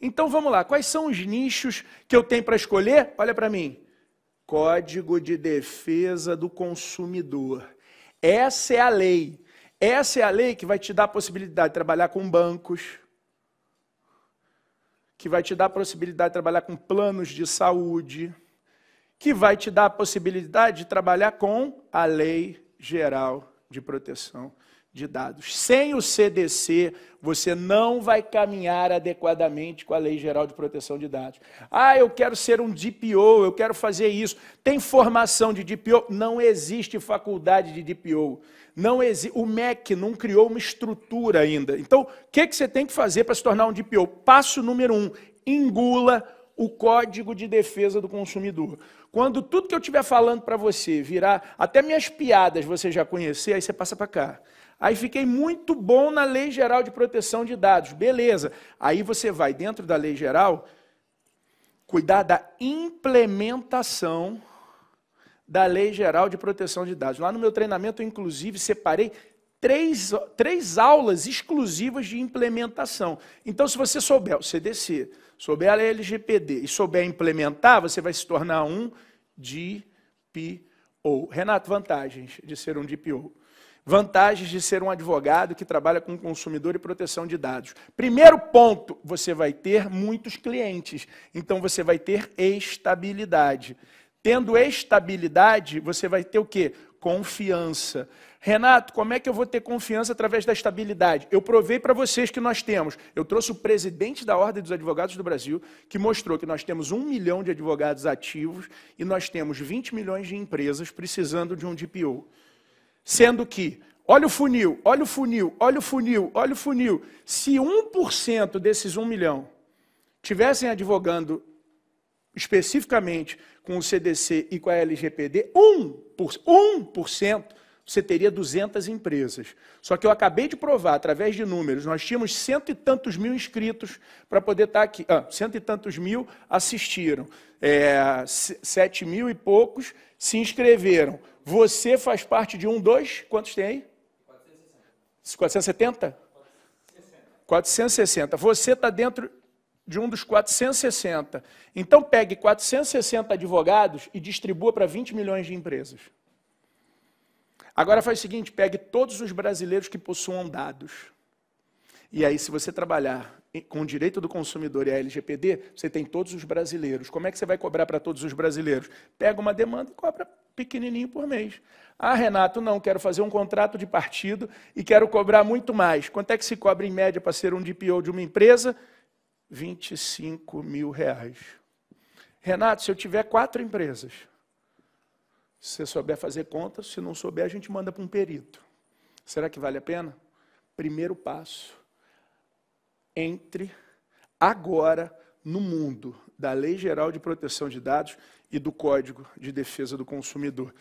Então vamos lá, quais são os nichos que eu tenho para escolher? Olha para mim. Código de defesa do consumidor. Essa é a lei. Essa é a lei que vai te dar a possibilidade de trabalhar com bancos, que vai te dar a possibilidade de trabalhar com planos de saúde, que vai te dar a possibilidade de trabalhar com a Lei Geral de Proteção de dados. Sem o CDC, você não vai caminhar adequadamente com a Lei Geral de Proteção de Dados. Ah, eu quero ser um DPO, eu quero fazer isso. Tem formação de DPO? Não existe faculdade de DPO. Não exi... O MEC não criou uma estrutura ainda. Então, o que, que você tem que fazer para se tornar um DPO? Passo número um: engula o Código de Defesa do Consumidor. Quando tudo que eu estiver falando para você virar, até minhas piadas você já conhecer, aí você passa para cá. Aí fiquei muito bom na Lei Geral de Proteção de Dados. Beleza. Aí você vai, dentro da Lei Geral, cuidar da implementação da Lei Geral de Proteção de Dados. Lá no meu treinamento, eu, inclusive, separei três, três aulas exclusivas de implementação. Então, se você souber o CDC, souber a LGPD e souber implementar, você vai se tornar um DPO. Renato, vantagens de ser um DPO. Vantagens de ser um advogado que trabalha com consumidor e proteção de dados. Primeiro ponto, você vai ter muitos clientes, então você vai ter estabilidade. Tendo estabilidade, você vai ter o quê? Confiança. Renato, como é que eu vou ter confiança através da estabilidade? Eu provei para vocês que nós temos. Eu trouxe o presidente da Ordem dos Advogados do Brasil, que mostrou que nós temos um milhão de advogados ativos e nós temos 20 milhões de empresas precisando de um DPO. Sendo que, olha o funil, olha o funil, olha o funil, olha o funil. Se 1% desses 1 milhão tivessem advogando especificamente com o CDC e com a LGPD, 1%, 1% você teria 200 empresas. Só que eu acabei de provar, através de números, nós tínhamos cento e tantos mil inscritos para poder estar tá aqui. Ah, cento e tantos mil assistiram. É, sete mil e poucos se inscreveram. Você faz parte de um, dois? Quantos tem aí? 470? 460. 460. Você está dentro de um dos 460. Então pegue 460 advogados e distribua para 20 milhões de empresas. Agora faz o seguinte, pegue todos os brasileiros que possuam dados. E aí, se você trabalhar com o direito do consumidor e a LGPD, você tem todos os brasileiros. Como é que você vai cobrar para todos os brasileiros? Pega uma demanda e cobra pequenininho por mês. Ah, Renato, não, quero fazer um contrato de partido e quero cobrar muito mais. Quanto é que se cobra em média para ser um DPO de uma empresa? 25 mil reais. Renato, se eu tiver quatro empresas, se você souber fazer contas, se não souber, a gente manda para um perito. Será que vale a pena? Primeiro passo. Entre agora no mundo da Lei Geral de Proteção de Dados e do Código de Defesa do Consumidor.